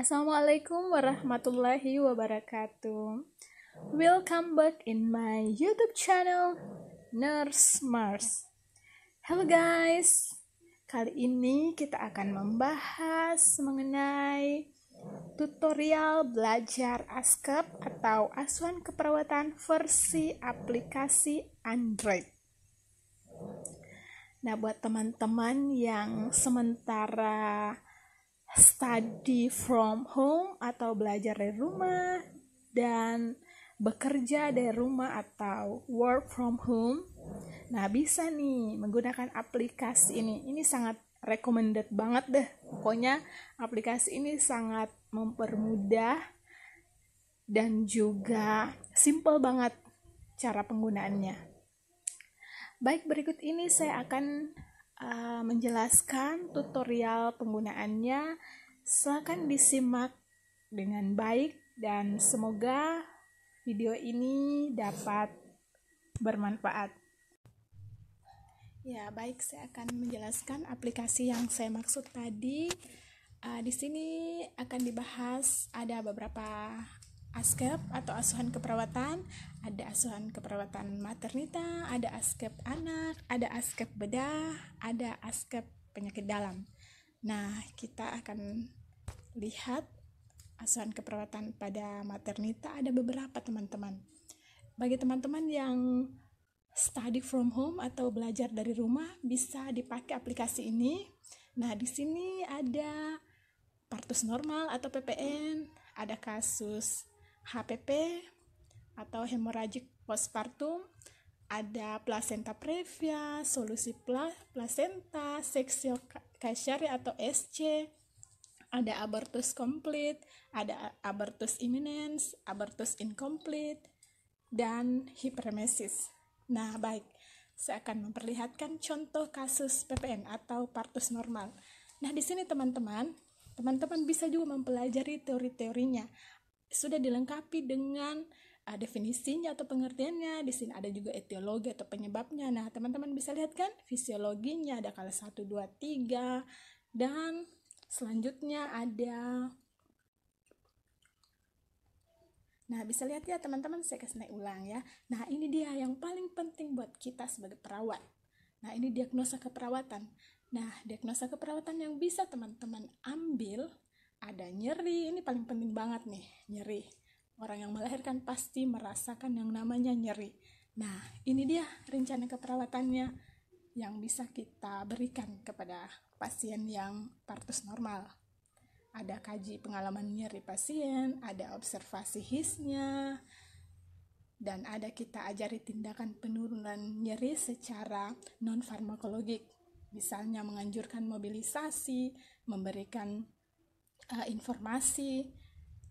Assalamualaikum warahmatullahi wabarakatuh. Welcome back in my YouTube channel Nurse Mars. Hello guys. Kali ini kita akan membahas mengenai tutorial belajar ASCAP atau Asuhan Keperawatan versi aplikasi Android. Nah, buat teman-teman yang sementara study from home atau belajar dari rumah dan bekerja dari rumah atau work from home. Nah, bisa nih menggunakan aplikasi ini. Ini sangat recommended banget deh. Pokoknya aplikasi ini sangat mempermudah dan juga simple banget cara penggunaannya. Baik, berikut ini saya akan Eh, menjelaskan tutorial penggunaannya. Silahkan disimak dengan baik dan semoga video ini dapat bermanfaat. Ya, baik saya akan menjelaskan aplikasi yang saya maksud tadi. Uh, di sini akan dibahas ada beberapa askep atau asuhan keperawatan, ada asuhan keperawatan maternita, ada askep anak, ada askep bedah, ada askep penyakit dalam. Nah, kita akan lihat asuhan keperawatan pada maternita ada beberapa teman-teman. Bagi teman-teman yang study from home atau belajar dari rumah bisa dipakai aplikasi ini. Nah, di sini ada partus normal atau PPN, ada kasus HPP atau hemoragik postpartum, ada placenta previa, solusi placenta, seksio kaisari atau SC, ada abortus komplit, ada abortus imminens, abortus incomplete, dan hipermesis. Nah, baik. Saya akan memperlihatkan contoh kasus PPN atau partus normal. Nah, di sini teman-teman, teman-teman bisa juga mempelajari teori-teorinya sudah dilengkapi dengan uh, definisinya atau pengertiannya. Di sini ada juga etiologi atau penyebabnya. Nah, teman-teman bisa lihat kan fisiologinya ada kalau 1 2 3 dan selanjutnya ada Nah, bisa lihat ya teman-teman, saya kasih naik ulang ya. Nah, ini dia yang paling penting buat kita sebagai perawat. Nah, ini diagnosa keperawatan. Nah, diagnosa keperawatan yang bisa teman-teman ambil ada nyeri ini paling penting banget nih nyeri orang yang melahirkan pasti merasakan yang namanya nyeri nah ini dia rencana keperawatannya yang bisa kita berikan kepada pasien yang partus normal ada kaji pengalaman nyeri pasien, ada observasi hisnya, dan ada kita ajari tindakan penurunan nyeri secara non farmakologik. Misalnya menganjurkan mobilisasi, memberikan uh, informasi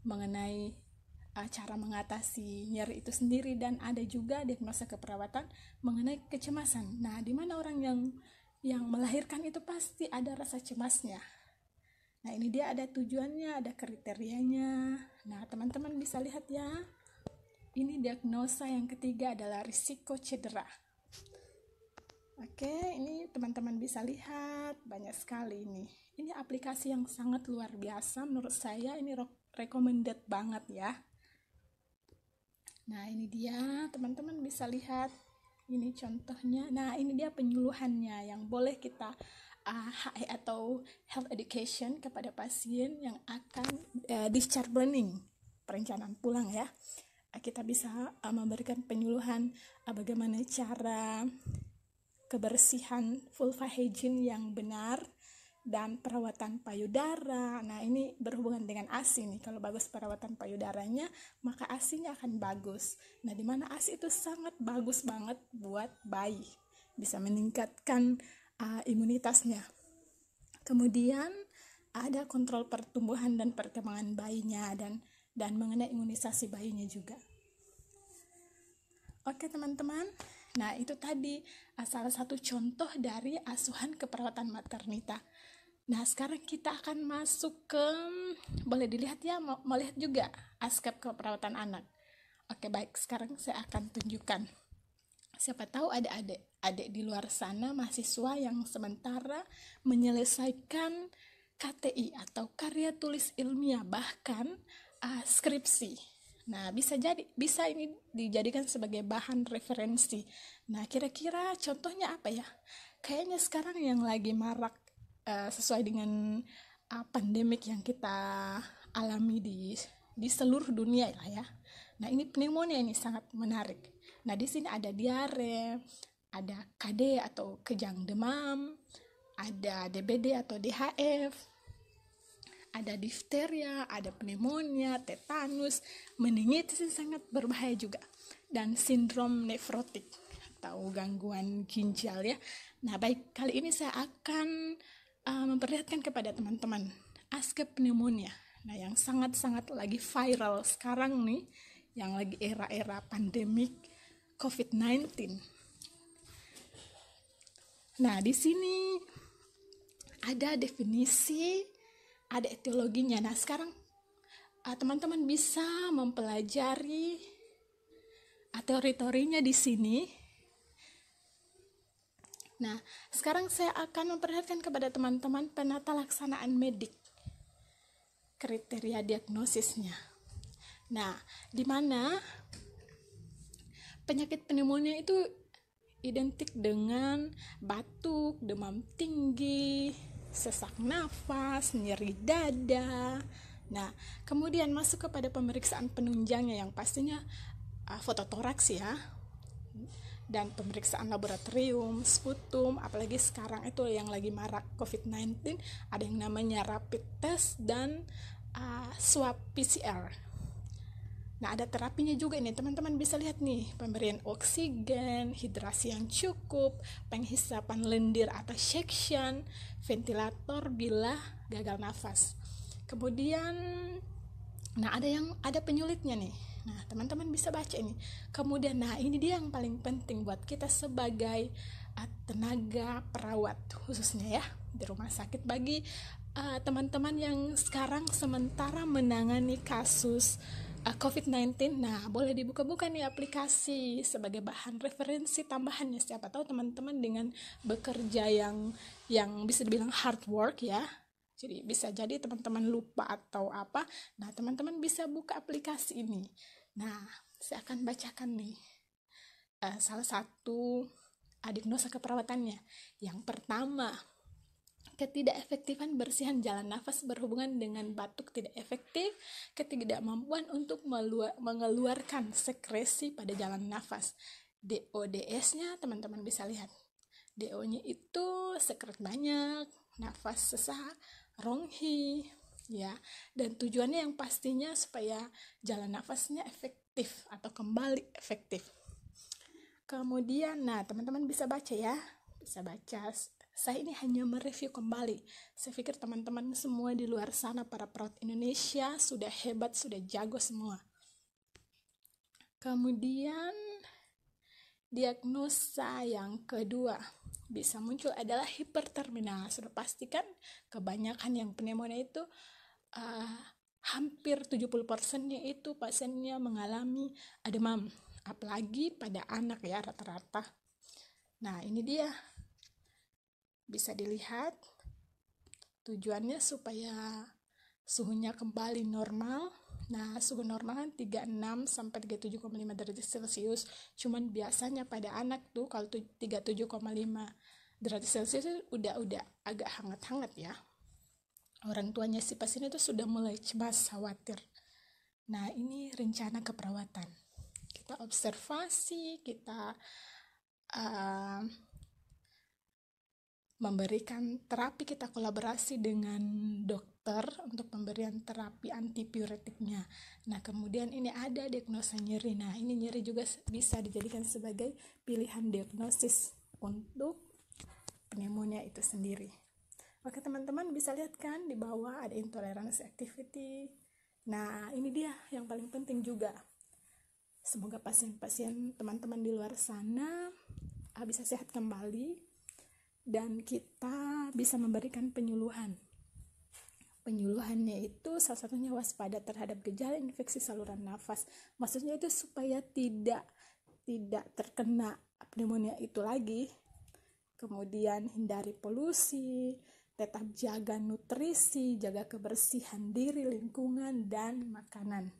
mengenai uh, cara mengatasi nyeri itu sendiri dan ada juga diagnosa keperawatan mengenai kecemasan. Nah, di mana orang yang yang melahirkan itu pasti ada rasa cemasnya. Nah, ini dia ada tujuannya, ada kriterianya. Nah, teman-teman bisa lihat ya. Ini diagnosa yang ketiga adalah risiko cedera. Oke, ini teman-teman bisa lihat banyak sekali ini. Ini aplikasi yang sangat luar biasa menurut saya ini recommended banget ya. Nah, ini dia, teman-teman bisa lihat ini contohnya. Nah, ini dia penyuluhannya yang boleh kita uh, ah, HE atau health education kepada pasien yang akan uh, discharge planning, perencanaan pulang ya. Ah, kita bisa uh, memberikan penyuluhan uh, bagaimana cara kebersihan vulva hygiene yang benar, dan perawatan payudara. Nah, ini berhubungan dengan ASI nih. Kalau bagus perawatan payudaranya, maka ASI-nya akan bagus. Nah, di mana ASI itu sangat bagus banget buat bayi. Bisa meningkatkan uh, imunitasnya. Kemudian ada kontrol pertumbuhan dan perkembangan bayinya dan dan mengenai imunisasi bayinya juga. Oke, teman-teman. Nah, itu tadi ah, salah satu contoh dari asuhan keperawatan maternita. Nah, sekarang kita akan masuk ke boleh dilihat ya, mau, lihat juga askep keperawatan anak. Oke, baik. Sekarang saya akan tunjukkan. Siapa tahu ada adik adik di luar sana mahasiswa yang sementara menyelesaikan KTI atau karya tulis ilmiah bahkan uh, skripsi. Nah, bisa jadi bisa ini dijadikan sebagai bahan referensi. Nah, kira-kira contohnya apa ya? Kayaknya sekarang yang lagi marak Eh, sesuai dengan uh, pandemik yang kita alami di di seluruh dunia lah ya. Nah ini pneumonia ini sangat menarik. Nah di sini ada diare, ada KD atau kejang demam, ada DBD atau DHF, ada difteria, ada pneumonia, tetanus, meningitis ini sangat berbahaya juga, dan sindrom nefrotik atau gangguan ginjal ya. Nah baik kali ini saya akan uh, memperlihatkan kepada teman-teman aske pneumonia. Nah, yang sangat-sangat lagi viral sekarang nih, yang lagi era-era pandemik COVID-19. Nah, di sini ada definisi, ada etiologinya. Nah, sekarang eh, teman-teman uh, bisa mempelajari uh, teori-teorinya di sini Nah, sekarang saya akan memperlihatkan kepada teman-teman penata laksanaan medik kriteria diagnosisnya. Nah, di mana penyakit pneumonia itu identik dengan batuk, demam tinggi, sesak nafas, nyeri dada. Nah, kemudian masuk kepada pemeriksaan penunjangnya yang pastinya uh, fototoraks ya, dan pemeriksaan laboratorium, sputum, apalagi sekarang itu yang lagi marak COVID-19, ada yang namanya rapid test dan uh, swab PCR. Nah, ada terapinya juga ini, teman-teman bisa lihat nih, pemberian oksigen, hidrasi yang cukup, penghisapan lendir atau section, ventilator bila gagal nafas. Kemudian nah ada yang ada penyulitnya nih Nah, teman-teman bisa baca ini. Kemudian, nah ini dia yang paling penting buat kita sebagai uh, tenaga perawat khususnya ya di rumah sakit bagi ah, teman-teman uh, yang sekarang sementara menangani kasus uh, ah, COVID-19. Nah, boleh dibuka-buka nih aplikasi sebagai bahan referensi tambahannya. Siapa tahu teman-teman dengan bekerja yang yang bisa dibilang hard work ya. Jadi bisa jadi teman-teman lupa atau apa. Nah, teman-teman bisa buka aplikasi ini. Nah, saya akan bacakan nih uh, salah satu adiknosa keperawatannya. Yang pertama, ketidakefektifan bersihan jalan nafas berhubungan dengan batuk tidak efektif, ketidakmampuan untuk mengeluarkan sekresi pada jalan nafas. DODS-nya teman-teman bisa lihat. DO-nya itu sekret banyak, nafas sesak, ronghi, ya dan tujuannya yang pastinya supaya jalan nafasnya efektif atau kembali efektif kemudian nah teman-teman bisa baca ya bisa baca saya ini hanya mereview kembali saya pikir teman-teman semua di luar sana para perawat Indonesia sudah hebat sudah jago semua kemudian diagnosa yang kedua bisa muncul adalah hiperterminal. Sudah pastikan kebanyakan yang pneumonia itu uh, hampir 70%-nya itu pasiennya mengalami demam, apalagi pada anak ya rata-rata. Nah, ini dia. Bisa dilihat tujuannya supaya suhunya kembali normal. Nah, suhu normal kan 36 sampai 37,5 derajat Celcius. Cuman biasanya pada anak tuh kalau 37,5 derajat Celcius udah udah agak hangat-hangat ya orang tuanya si pasien itu sudah mulai cemas khawatir nah ini rencana keperawatan kita observasi kita uh, memberikan terapi kita kolaborasi dengan dokter untuk pemberian terapi antipiuretiknya. Nah, kemudian ini ada diagnosa nyeri. Nah, ini nyeri juga bisa dijadikan sebagai pilihan diagnosis untuk pneumonia itu sendiri oke teman-teman bisa lihat kan di bawah ada intolerance activity. Nah, ini dia yang paling penting juga. Semoga pasien-pasien teman-teman di luar sana ah, bisa sehat kembali dan kita bisa memberikan penyuluhan. Penyuluhannya itu salah satunya waspada terhadap gejala infeksi saluran nafas. Maksudnya itu supaya tidak tidak terkena pneumonia itu lagi. Kemudian hindari polusi, tetap jaga nutrisi, jaga kebersihan diri, lingkungan, dan makanan.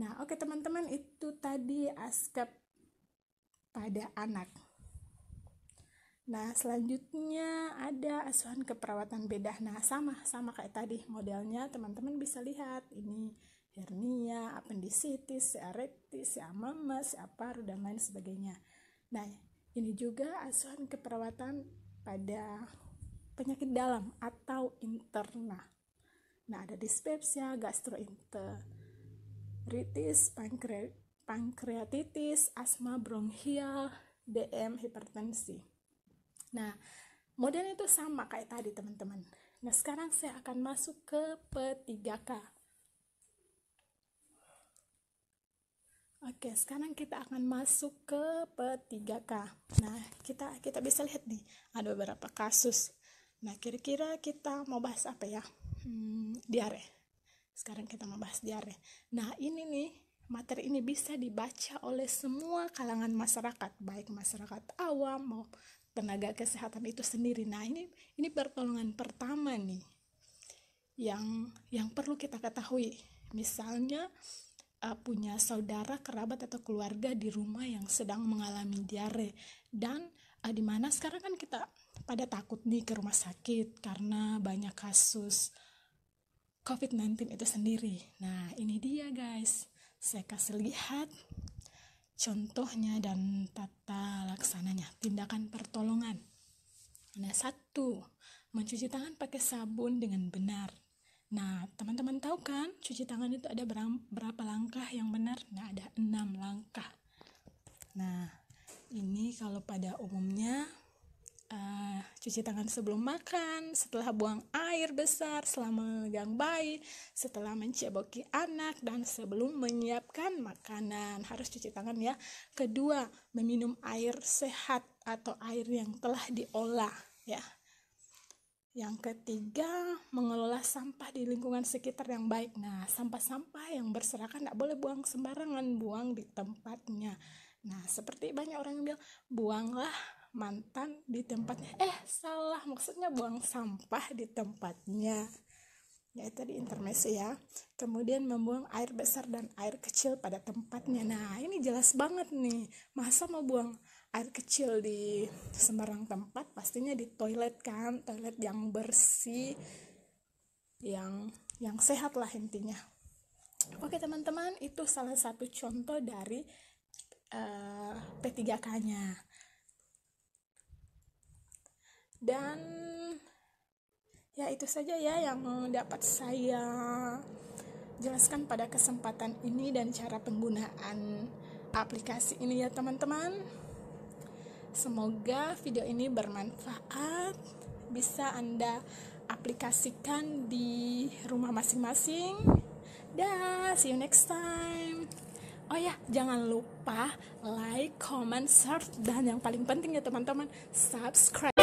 Nah, oke okay, teman-teman, itu tadi askep pada anak. Nah, selanjutnya ada asuhan keperawatan bedah. Nah, sama sama kayak tadi modelnya, teman-teman bisa lihat ini hernia, appendicitis, apendisitis, erectus, amamas, apa, dan lain sebagainya. Nah, ini juga asuhan keperawatan pada penyakit dalam atau interna, Nah, ada dispepsia, gastroenteritis, pankre pankreatitis, asma bronkial, DM, hipertensi. Nah, modelnya itu sama kayak tadi, teman-teman. Nah, sekarang saya akan masuk ke P3K. Oke, sekarang kita akan masuk ke P3K. Nah, kita kita bisa lihat nih, ada beberapa kasus Nah, kira-kira kita mau bahas apa ya? Hmm, diare. Sekarang kita mau bahas diare. Nah, ini nih, materi ini bisa dibaca oleh semua kalangan masyarakat, baik masyarakat awam mau tenaga kesehatan itu sendiri. Nah, ini ini pertolongan pertama nih yang yang perlu kita ketahui. Misalnya uh, punya saudara, kerabat atau keluarga di rumah yang sedang mengalami diare dan uh, di mana sekarang kan kita pada takut nih ke rumah sakit karena banyak kasus COVID-19 itu sendiri. Nah, ini dia guys. Saya kasih lihat contohnya dan tata laksananya, tindakan pertolongan. Nah, satu, mencuci tangan pakai sabun dengan benar. Nah, teman-teman tahu kan, cuci tangan itu ada berapa langkah yang benar? Nah, ada enam langkah. Nah, ini kalau pada umumnya Eh, cuci tangan sebelum makan, setelah buang air besar, selama memegang bayi, setelah menceboki anak, dan sebelum menyiapkan makanan. Harus cuci tangan ya. Kedua, meminum air sehat atau air yang telah diolah ya. Yang ketiga, mengelola sampah di lingkungan sekitar yang baik. Nah, sampah-sampah yang berserakan tidak boleh buang sembarangan, buang di tempatnya. Nah, seperti banyak orang yang bilang, buanglah mantan di tempatnya eh salah maksudnya buang sampah di tempatnya ya itu di intermesi ya kemudian membuang air besar dan air kecil pada tempatnya nah ini jelas banget nih masa mau buang air kecil di sembarang tempat pastinya di toilet kan toilet yang bersih yang yang sehat lah intinya oke teman-teman itu salah satu contoh dari uh, eh, P3K nya dan ya itu saja ya yang dapat saya jelaskan pada kesempatan ini dan cara penggunaan aplikasi ini ya teman-teman semoga video ini bermanfaat bisa anda aplikasikan di rumah masing-masing dah see you next time Oh ya, jangan lupa like, comment, share, dan yang paling penting ya teman-teman, subscribe.